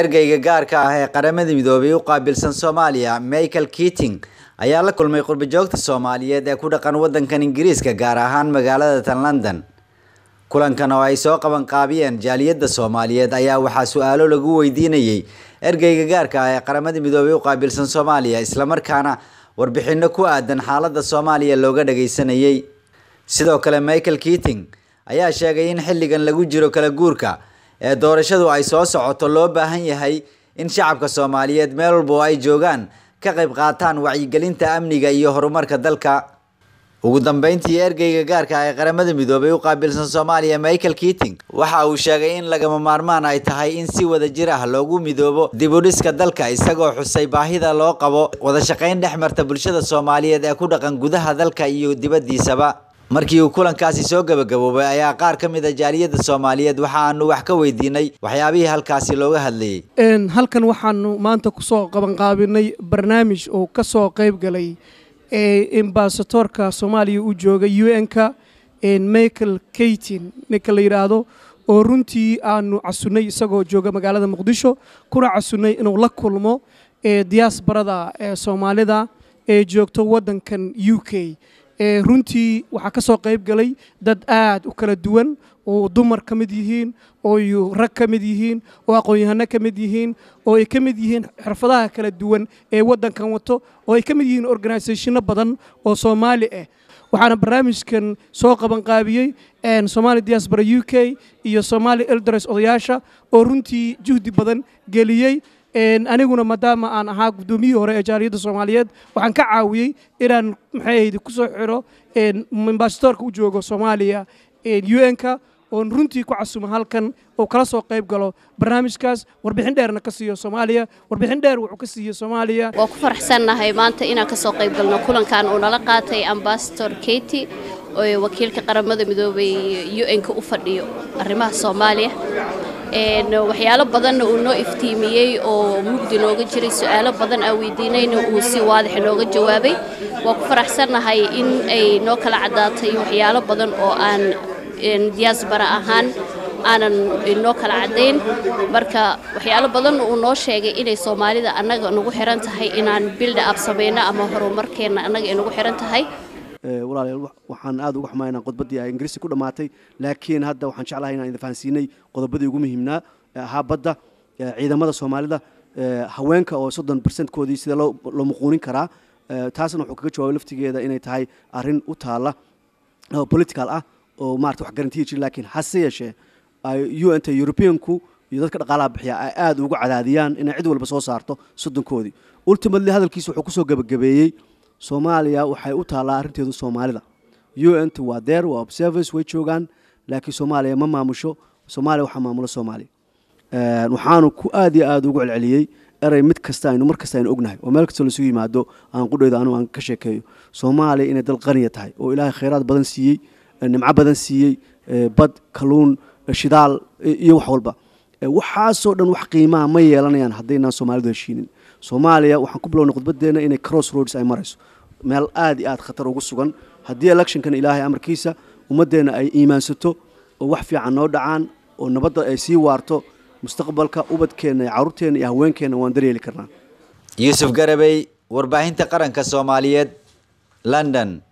ergeyga gaarka ah ee qaramada midoobay u qaabilsan soomaaliya michael keating ayaa la kulmay qurbijoogta soomaaliyeed ee ku dhaqan waddankan ingiriiska gaar ahaan magaalada tan london kulankan oo ay soo qabanqaabiyeen jaaliyadda soomaaliyeed ayaa waxaa su-aalo lagu weydiinayey ergeyga gaarka ah ee qaramada midoobay u qaabilsan soomaaliya islamarkaana warbixinno ku aadan xaaladda soomaaliya looga dhagaysanayey sidoo kale michael keating ayaa sheegay in xilligan lagu jiro kala guurka ee doorashadu ay soo socoto loo baahan yahay in shacabka soomaaliyeed meel walba ay joogaan ka qayb qaataan wacyigelinta amniga iyo horumarka dalka ugu dambeyntii ergeyga gaarka ah ee qaramada midoobay u qaabilsan soomaaliya michael keating waxa uu sheegay in lagama maarmaan ay tahay in si wada jir ah loogu midoobo dibudhiska dalka isagoo xusay baahida loo qabo wada shaqayn dhex marta bulshada soomaaliyeed ee ku dhaqan gudaha dalka iyo dibadiisaba markii uu kulankaasi soo gebagaboobay ayaa qaar ka mid a jaaliyadda soomaaliyeed waxaanu wax ka weydiinay waxyaabihii halkaasi looga hadlayey halkan waxaanu maanta kusoo qabanqaabinay barnaamij oo ka soo qayb galay embasatorka soomaaliya u jooga u n-ka michael kaytin ninka la yidhaahdo oo runtii aanu casunnay isagoo jooga magaalada muqdisho kuna casunnay inuu la kulmo diyaasbarada soomaalida ee joogto waddankan u k runtii waxaa ka soo qayb galay dad aad u kala duwan oo dumar ka mid yihiin ooyu rag ka mid yihiin oo aqoon-yahano ka mid yihiin oo ay ka mid yihiin xirfadaha kala duwan ee waddankan wato oo ay ka mid yihiin organisathino badan oo soomaali ah waxaana barnaamijkan soo qabanqaabiyey somaali diaspora u k iyo somali eldores odayaasha oo runtii juhdi badan geliyey aniguna maadaama aan ahaa guddoomiyihii hore ee jaariyadda soomaaliyeed waxaan ka caawiyey inaan maxay ahayd ku soo xiro ambasadoorka u joogo soomaaliya un-ka oon runtii ku casumo halkan oo kala soo qayb galo barnaamijkaas warbixin dheerna ka siiyo soomaaliya warbixin dheer wuxuu ka siiye soomaaliya waa ku faraxsannahay maanta inaan ka soo qayb galno kulankan uu nala qaatay ambasador keti oo wakiilka qaramada midoobay un-ka u fadhiyo arrimaha soomaaliya waxyaalo badanna uu noo iftiimiyey oo mugdi nooga jiray su-aalo badan aan weydiinayna uu si waadaxa nooga jawaabay waa ku faraxsannahay in ay noo kala caddaatay waxyaalo badan oo aan diyaasbara ahaan aanan noo kala caddayn marka waxyaalo badanna uu noo sheegay inay soomaalida annaga nagu xiran tahay inaan bilda ab samayno ama horumarkeenna annaga inagu xiran tahay Eh, walaalayaal waxaan aada uga xumaa inaan qodbadii a ingiriisi ku dhammaatay laakiin hadda waxaan jeclahay inaan idin fahansiinay qodobadii ugu muhiimnaa eh, ahaa badda eh, ciidamada soomaalida haweenka oo soddon percentkoodii sida loo muquunin karaa taasna wuxuu kaga jawaabay laftigeeda inay tahay arrin u taala oo political ah oo marata wax garantiya jiri lakiin hase yeeshee u n europeanku iyo dadka dhaqaalaha bixiya ay aada ugu cadaadiyaan inay cid walba soo saarto soddonkoodii ultimately hadalkiisa wuxuu kusoo gebagabeeyey soomaaliya waxay u taallaa arrinteedu soomaalida u n t waa deer waa observers way joogaan laakiin soomaaliya ma maamusho soomaaliya waxaa maamula soomaaliya waxaanu ku aad iyo aada ugu celceliyey erey mid kasta aynu mar kasta aynu ognahay oo meel kastoo laisu yimaado aan qudhaydo anu aan ka sheekeeyo soomaaliya inay dal qaniya tahay oo ilaahay khayraad badan siiyey nimco badan siiyey bad kaluun shidaal iyo wax walba waxaasoo dhan wax qiimaha ma yeelanayaan haddaynaan soomaalidu heshiinin soomaaliya waxaan ku bilownay khudbadeena inay cross roads ay marayso meel aad iyo aada khatar ugu sugan haddii electionkan ilaahay amarkiisa ummaddeena ay iimaansato oo wax fiican noo dhacaan oo nabadda ay sii waarto mustaqbalka ubadkeenna iyo carruurteenna iyo haweenkeenna waan daryeeli karnaa yuusuf garabey warbaahinta qaranka soomaaliyeed london